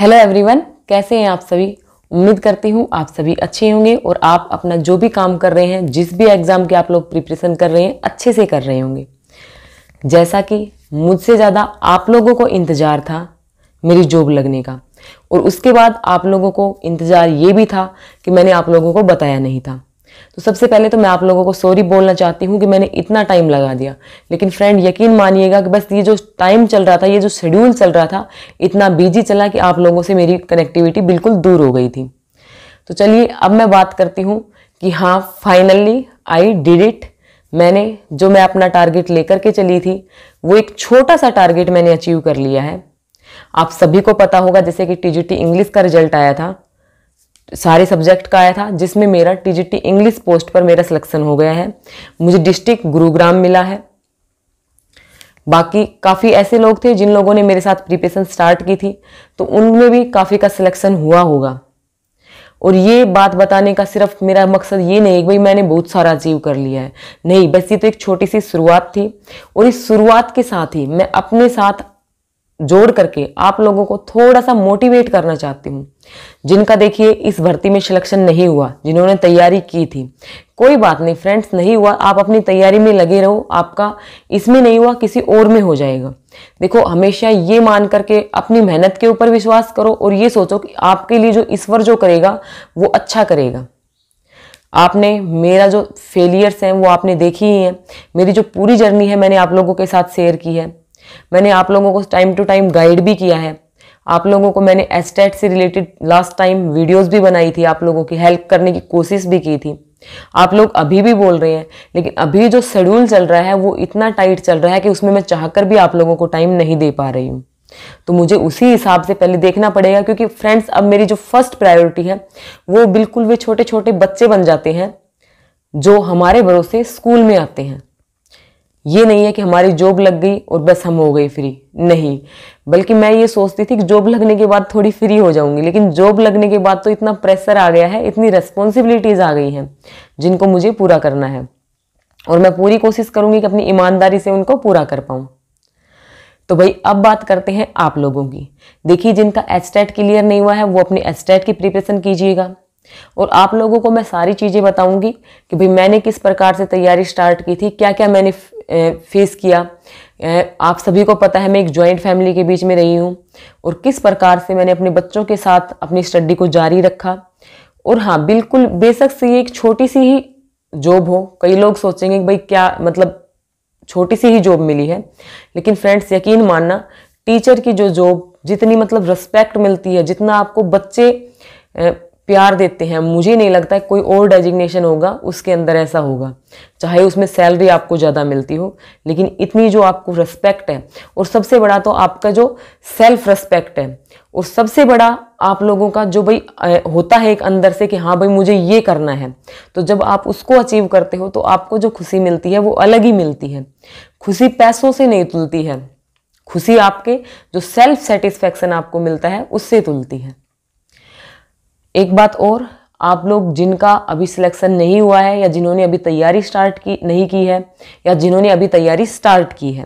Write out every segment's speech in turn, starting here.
hello everyone कैसे हैं आप सभी उम्मीद करती हूँ आप सभी अच्छे होंगे और आप अपना जो भी काम कर रहे हैं जिस भी एग्ज़ाम के आप लोग प्रिपरेशन कर रहे हैं अच्छे से कर रहे होंगे जैसा कि मुझसे ज़्यादा आप लोगों को इंतज़ार था मेरी जॉब लगने का और उसके बाद आप लोगों को इंतज़ार ये भी था कि मैंने आप लोगों को बताया नहीं था तो सबसे पहले तो मैं आप लोगों को सॉरी बोलना चाहती हूँ कि मैंने इतना टाइम लगा दिया लेकिन फ्रेंड यकीन मानिएगा कि बस ये जो टाइम चल रहा था ये जो शेड्यूल चल रहा था इतना बिजी चला कि आप लोगों से मेरी कनेक्टिविटी बिल्कुल दूर हो गई थी तो चलिए अब मैं बात करती हूँ कि हाँ फाइनली आई डिड इट मैंने जो मैं अपना टारगेट लेकर के चली थी वो एक छोटा सा टारगेट मैंने अचीव कर लिया है आप सभी को पता होगा जैसे कि टीजीटी इंग्लिश का रिजल्ट आया था सारे सब्जेक्ट का आया था जिसमें मेरा टीजीटी इंग्लिश पोस्ट पर मेरा सिलेक्शन हो गया है मुझे डिस्ट्रिक्ट गुरुग्राम मिला है बाकी काफ़ी ऐसे लोग थे जिन लोगों ने मेरे साथ प्रिपरेशन स्टार्ट की थी तो उनमें भी काफ़ी का सिलेक्शन हुआ होगा और ये बात बताने का सिर्फ मेरा मकसद ये नहीं भाई मैंने बहुत सारा अचीव कर लिया है नहीं बस ये तो एक छोटी सी शुरुआत थी और इस शुरुआत के साथ ही मैं अपने साथ जोड़ करके आप लोगों को थोड़ा सा मोटिवेट करना चाहती हूँ जिनका देखिए इस भर्ती में सिलेक्शन नहीं हुआ जिन्होंने तैयारी की थी कोई बात नहीं फ्रेंड्स नहीं हुआ आप अपनी तैयारी में लगे रहो आपका इसमें नहीं हुआ किसी और में हो जाएगा देखो हमेशा ये मान करके अपनी मेहनत के ऊपर विश्वास करो और ये सोचो कि आपके लिए जो ईश्वर जो करेगा वो अच्छा करेगा आपने मेरा जो फेलियर्स हैं वो आपने देखी ही है मेरी जो पूरी जर्नी है मैंने आप लोगों के साथ शेयर की है मैंने आप लोगों को टाइम टू टाइम गाइड भी किया है आप लोगों को मैंने एस्टेट से रिलेटेड लास्ट टाइम वीडियोस भी बनाई थी आप लोगों की हेल्प करने की कोशिश भी की थी आप लोग अभी भी बोल रहे हैं लेकिन अभी जो शेड्यूल चल रहा है वो इतना टाइट चल रहा है कि उसमें मैं चाहकर भी आप लोगों को टाइम नहीं दे पा रही हूँ तो मुझे उसी हिसाब से पहले देखना पड़ेगा क्योंकि फ्रेंड्स अब मेरी जो फर्स्ट प्रायोरिटी है वो बिल्कुल वे छोटे छोटे बच्चे बन जाते हैं जो हमारे भरोसे स्कूल में आते हैं ये नहीं है कि हमारी जॉब लग गई और बस हम हो गए फ्री नहीं बल्कि मैं ये सोचती थी कि जॉब लगने के बाद थोड़ी फ्री हो जाऊंगी लेकिन जॉब लगने के बाद तो इतना प्रेशर आ गया है इतनी रेस्पॉन्सिबिलिटीज़ आ गई हैं जिनको मुझे पूरा करना है और मैं पूरी कोशिश करूंगी कि अपनी ईमानदारी से उनको पूरा कर पाऊँ तो भाई अब बात करते हैं आप लोगों की देखिए जिनका एस्टेट क्लियर नहीं हुआ है वो अपने एस्टेट की प्रिपरेशन कीजिएगा और आप लोगों को मैं सारी चीज़ें बताऊंगी कि भाई मैंने किस प्रकार से तैयारी स्टार्ट की थी क्या क्या मैंने फेस किया आप सभी को पता है मैं एक जॉइंट फैमिली के बीच में रही हूँ और किस प्रकार से मैंने अपने बच्चों के साथ अपनी स्टडी को जारी रखा और हाँ बिल्कुल बेशक से ये एक छोटी सी ही जॉब हो कई लोग सोचेंगे कि भाई क्या मतलब छोटी सी ही जॉब मिली है लेकिन फ्रेंड्स यकीन मानना टीचर की जो जॉब जितनी मतलब रिस्पेक्ट मिलती है जितना आपको बच्चे प्यार देते हैं मुझे नहीं लगता है कोई और डेजिग्नेशन होगा उसके अंदर ऐसा होगा चाहे उसमें सैलरी आपको ज़्यादा मिलती हो लेकिन इतनी जो आपको रिस्पेक्ट है और सबसे बड़ा तो आपका जो सेल्फ रिस्पेक्ट है और सबसे बड़ा आप लोगों का जो भाई होता है एक अंदर से कि हाँ भाई मुझे ये करना है तो जब आप उसको अचीव करते हो तो आपको जो खुशी मिलती है वो अलग ही मिलती है खुशी पैसों से नहीं तुलती है खुशी आपके जो सेल्फ सेटिस्फैक्शन आपको मिलता है उससे तुलती है एक बात और आप लोग जिनका अभी सिलेक्शन नहीं हुआ है या जिन्होंने अभी तैयारी स्टार्ट की नहीं की है या जिन्होंने अभी तैयारी स्टार्ट की है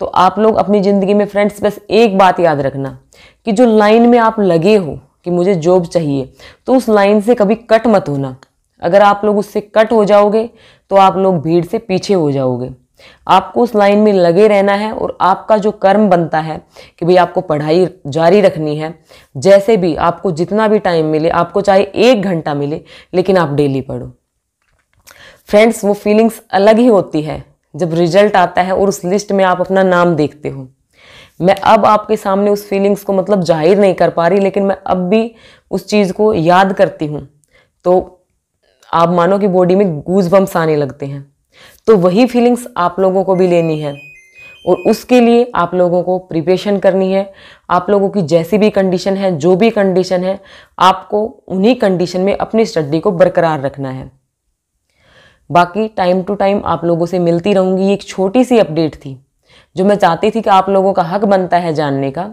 तो आप लोग अपनी ज़िंदगी में फ्रेंड्स बस एक बात याद रखना कि जो लाइन में आप लगे हो कि मुझे जॉब चाहिए तो उस लाइन से कभी कट मत होना अगर आप लोग उससे कट हो जाओगे तो आप लोग भीड़ से पीछे हो जाओगे आपको उस लाइन में लगे रहना है और आपका जो कर्म बनता है कि भाई आपको पढ़ाई जारी रखनी है जैसे भी आपको जितना भी टाइम मिले आपको चाहे एक घंटा मिले लेकिन आप डेली पढ़ो फ्रेंड्स वो फीलिंग्स अलग ही होती है जब रिजल्ट आता है और उस लिस्ट में आप अपना नाम देखते हो मैं अब आपके सामने उस फीलिंग्स को मतलब जाहिर नहीं कर पा रही लेकिन मैं अब भी उस चीज़ को याद करती हूँ तो आप मानो कि बॉडी में गूज बम्स आने लगते हैं तो वही फीलिंग्स आप लोगों को भी लेनी है और उसके लिए आप लोगों को प्रिपेशन करनी है आप लोगों की जैसी भी कंडीशन है जो भी कंडीशन है आपको उन्हीं कंडीशन में अपनी स्टडी को बरकरार रखना है बाकी टाइम टू टाइम आप लोगों से मिलती रहूँगी एक छोटी सी अपडेट थी जो मैं चाहती थी कि आप लोगों का हक बनता है जानने का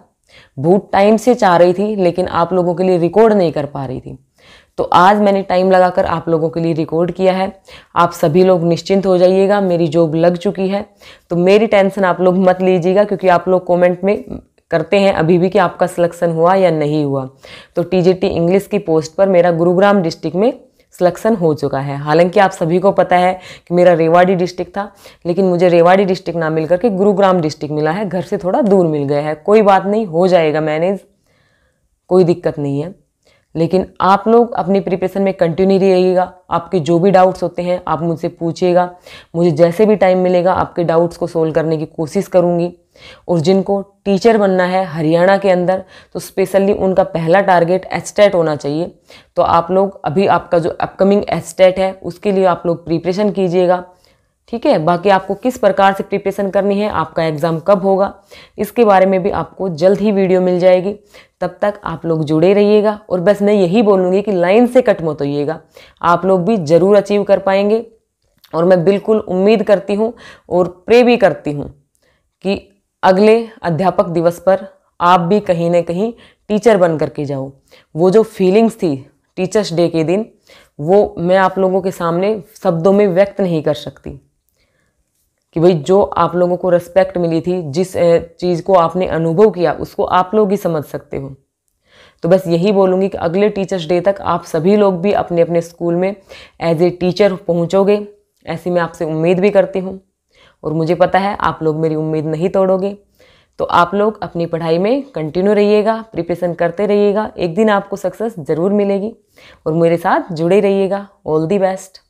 बहुत टाइम से चाह रही थी लेकिन आप लोगों के लिए रिकॉर्ड नहीं कर पा रही थी तो आज मैंने टाइम लगाकर आप लोगों के लिए रिकॉर्ड किया है आप सभी लोग निश्चिंत हो जाइएगा मेरी जॉब लग चुकी है तो मेरी टेंशन आप लोग मत लीजिएगा क्योंकि आप लोग कमेंट में करते हैं अभी भी कि आपका सिलेक्शन हुआ या नहीं हुआ तो टी इंग्लिश की पोस्ट पर मेरा गुरुग्राम डिस्ट्रिक्ट में सिलेक्शन हो चुका है हालांकि आप सभी को पता है कि मेरा रेवाड़ी डिस्ट्रिक्ट था लेकिन मुझे रेवाड़ी डिस्ट्रिक्ट ना मिल करके गुरुग्राम डिस्ट्रिक्ट मिला है घर से थोड़ा दूर मिल गया है कोई बात नहीं हो जाएगा मैनेज कोई दिक्कत नहीं है लेकिन आप लोग अपनी प्रिपरेशन में कंटिन्यू रहिएगा आपके जो भी डाउट्स होते हैं आप मुझसे पूछिएगा मुझे जैसे भी टाइम मिलेगा आपके डाउट्स को सोल्व करने की कोशिश करूँगी और जिनको टीचर बनना है हरियाणा के अंदर तो स्पेशली उनका पहला टारगेट एस्टेट होना चाहिए तो आप लोग अभी आपका जो अपकमिंग एस्टेट है उसके लिए आप लोग प्रिपरेशन कीजिएगा ठीक है बाकी आपको किस प्रकार से प्रिपरेशन करनी है आपका एग्ज़ाम कब होगा इसके बारे में भी आपको जल्द ही वीडियो मिल जाएगी तब तक आप लोग जुड़े रहिएगा और बस मैं यही बोलूँगी कि लाइन से कट मत होइएगा आप लोग भी ज़रूर अचीव कर पाएंगे और मैं बिल्कुल उम्मीद करती हूँ और प्रे भी करती हूँ कि अगले अध्यापक दिवस पर आप भी कहीं ना कहीं टीचर बन करके जाओ वो जो फीलिंग्स थी टीचर्स डे के दिन वो मैं आप लोगों के सामने शब्दों में व्यक्त नहीं कर सकती कि भाई जो आप लोगों को रिस्पेक्ट मिली थी जिस चीज़ को आपने अनुभव किया उसको आप लोग ही समझ सकते हो तो बस यही बोलूँगी कि अगले टीचर्स डे तक आप सभी लोग भी अपने अपने स्कूल में एज ए टीचर पहुँचोगे ऐसी मैं आपसे उम्मीद भी करती हूँ और मुझे पता है आप लोग मेरी उम्मीद नहीं तोड़ोगे तो आप लोग अपनी पढ़ाई में कंटिन्यू रहिएगा प्रिपरेशन करते रहिएगा एक दिन आपको सक्सेस ज़रूर मिलेगी और मेरे साथ जुड़े रहिएगा ऑल दी बेस्ट